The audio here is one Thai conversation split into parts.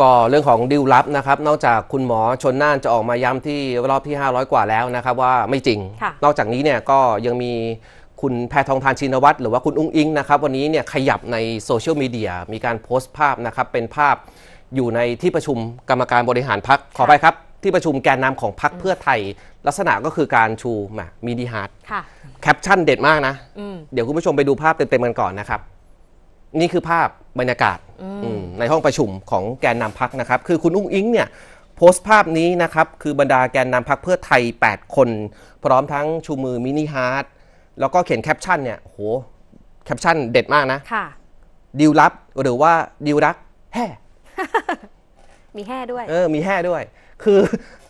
ก็เรื่องของดิวลับนะครับ นอกจากคุณหมอชนน่านจะออกมาย้ำที่รอบที่ 500 กว่าแล้วนะครับว่าไม่จริง นอกจากนี้เนี่ยก็ยังมีคุณแพทองทานชินวัตรหรือว่าคุณอุ้งอิงนะครับวันนี้เนี่ยขยับในโซเชียลมีเดีย มีการโพสต์ภาพนะครับเป็นภาพอยู่ในที่ประชุมกรรมการบริหารพักขอไปครับ ที่ประชุมแกนนำของพักเพื่อไทย ลักษณะก็คือการชูมีดิฮาร์ดแคปชั่นเด็ดมากนะเดี๋ยวคุณผู้ชมไปดูภาพเต็มๆกันก่อนนะครับนี่คือภาพบรรยากาศในห้องประชุมของแกนนำพักนะครับ คือคุณอุ้งอิงเนี่ย โพสต์ภาพนี้นะครับคือบรรดาแกนนำพักเพื่อไทย 8 คน พร้อมทั้งชูมือมินิฮาร์ดแล้วก็เขียนแคปชั่น เนี่ยโหแคปชั่น เด็ดมากนะค่ะดิวรับหรือว่าดิวรักแฮ่มีแฮ่ด้วย เออมีแฮ่ด้วย คือ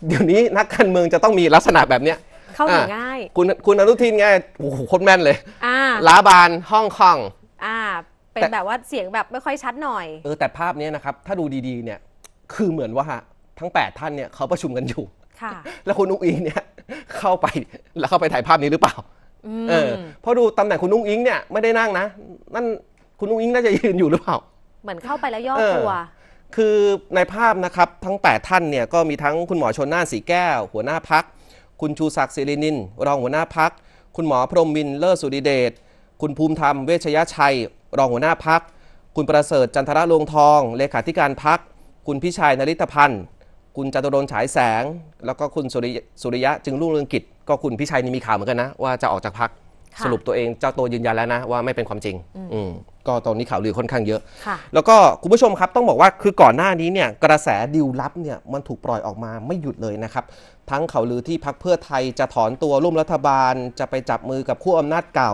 เดี๋ยวนี้นักการเมืองจะต้องมีลักษณะแบบเนี้ยเข้าถึงง่ายคุณคุณอนุทินไงโอ้โหโคตรแม่นเลยลาบานฮ่องคองเป็นแแบบว่าเสียงแบบไม่ค่อยชัดหน่อย เออแต่ภาพนี้นะครับ ถ้าดูดีๆเนี่ย คือเหมือนว่าทั้ง 8 ท่านเนี่ยเขาประชุมกันอยู่ ค่ะ แล้วคุณนุ้งอิงเนี่ยเข้าไปแล้วเข้าไปถ่ายภาพนี้หรือเปล่าอเออเพราะดูตำแหน่งคุณนุ้งอิงเนี่ยไม่ได้นั่งนะนั่นคุณนุ้งอิงน่าจะยืนอยู่หรือเปล่า เหมือนเข้าไปแล้วย่อตัว คือในภาพนะครับทั้ง 8 ท่านเนี่ยก็มีทั้งคุณหมอชนน่านสีแก้วหัวหน้าพักคุณชูศักดิ์ศิรินิน รองหัวหน้าพักคุณหมอพรหมินเลิศสุริเดชคุณภูมิธรรมเวชยชัยรองหัวหน้าพัก คุณประเสริฐจันทระลวงทอง เลขาธิการพัก คุณพิชัยนริตพันธ์คุณจตุรนฉายแสง แล้วก็คุณสุริยะจึงรุ่งเรืองกิจ ก็คุณพิชัยนี่มีข่าวเหมือนกันนะว่าจะออกจากพักสรุปตัวเองเจ้าตัวยืนยันแล้วนะว่าไม่เป็นความจริงอืก็ตอนนี้ข่าวลือค่อนข้างเยอะ แล้วก็คุณผู้ชมครับต้องบอกว่าคือก่อนหน้านี้เนี่ยกระแสดิวลับเนี่ยมันถูกปล่อยออกมาไม่หยุดเลยนะครับ ทั้งข่าวลือที่พักเพื่อไทยจะถอนตัวร่วมรัฐบาล จะไปจับมือกับคู่อำนาจเก่า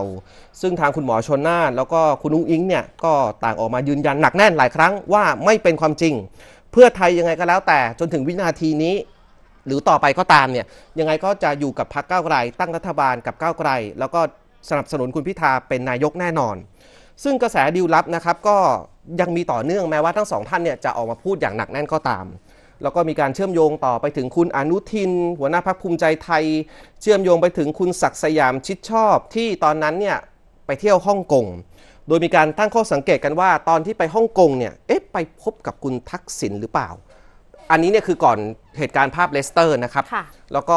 ซึ่งทางคุณหมอชนน่านแล้วก็คุณอุ้งอิงเนี่ยก็ต่างออกมายืนยันหนักแน่นหลายครั้งว่าไม่เป็นความจริง เพื่อไทยยังไงก็แล้ว แต่จนถึงวินาทีนี้หรือต่อไปก็ตามเนี่ยยังไงก็จะอยู่กับพรรคก้าวไกลตั้งรัฐบาลกับก้าวไกล แล้วก็สนับสนุนคุณพิธาเป็นนายกแน่นอน ซึ่งกระแสดิวลับนะครับ ก็ยังมีต่อเนื่องแม้ว่าทั้งสองท่านเนี่ยจะออกมาพูดอย่างหนักแน่นก็ตาม แล้วก็มีการเชื่อมโยงต่อไปถึงคุณอนุทินหัวหน้าพักภูมิใจไทย เชื่อมโยงไปถึงคุณศักดิ์สยามชิดชอบที่ตอนนั้นเนี่ยไปเที่ยวฮ่องกง โดยมีการตั้งข้อสังเกตกันว่า ตอนที่ไปฮ่องกงเนี่ยเอ๊ะไปพบกับคุณทักษิณหรือเปล่า อันนี้เนี่ยคือก่อนเหตุการณ์ภาพเลสเตอร์นะครับ แล้วก็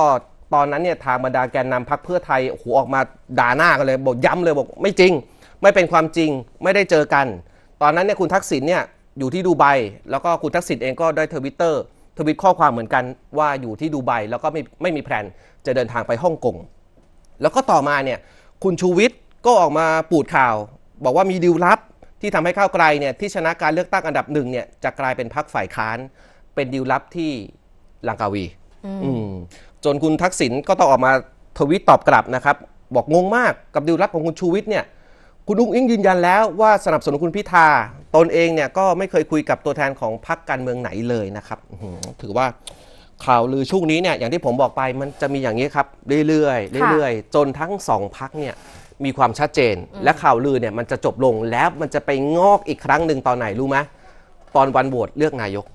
ตอนนั้นเนี่ยทางบรรดาแกนนำพักเพื่อไทยโอ้โหออกมาด่าหน้ากันเลยบอกย้ำเลยบอกไม่จริง ไม่เป็นความจริงไม่ได้เจอกัน ตอนนั้นเนี่ยคุณทักษิณเนี่ย อยู่ที่ดูไบแล้วก็คุณทักษิณเองก็ได้ทวิตเตอร์ ทวิตข้อความเหมือนกันว่าอยู่ที่ดูไบแล้วก็ไม่ไม่มีแผนจะเดินทางไปฮ่องกงแล้วก็ต่อมาเนี่ยคุณชูวิทย์ก็ออกมาปูดข่าว บอกว่ามีดิวลับที่ทำให้ข้าวไกลเนี่ยที่ชนะการเลือกตั้งอันดับหนึ่งเนี่ยจะกลายเป็นพักฝ่ายค้าน เป็นดิวลับที่ลังกาวีจนคุณทักษิณก็ต้องออกมาทวิตตอบกลับนะครับ บอกงงมากกับดิวลับของคุณชูวิทย์เนี่ย คุณอุ้งอิงยืนยันแล้วว่าสนับสนุนคุณพิธาตนเองเนี่ยก็ไม่เคยคุยกับตัวแทนของพรรคการเมืองไหนเลยนะครับถือว่าข่าวลือช่วงนี้เนี่ย อย่างที่ผมบอกไปมันจะมีอย่างนี้ครับเรื่อยๆเรื่อยๆ จนทั้งสองพักเนี่ยมีความชัดเจนและข่าวลือเนี่ยมันจะจบลงแล้วมันจะไปงอกอีกครั้งหนึ่งตอนไหนรู้ไหมตอนวันโหวตเลือกนายก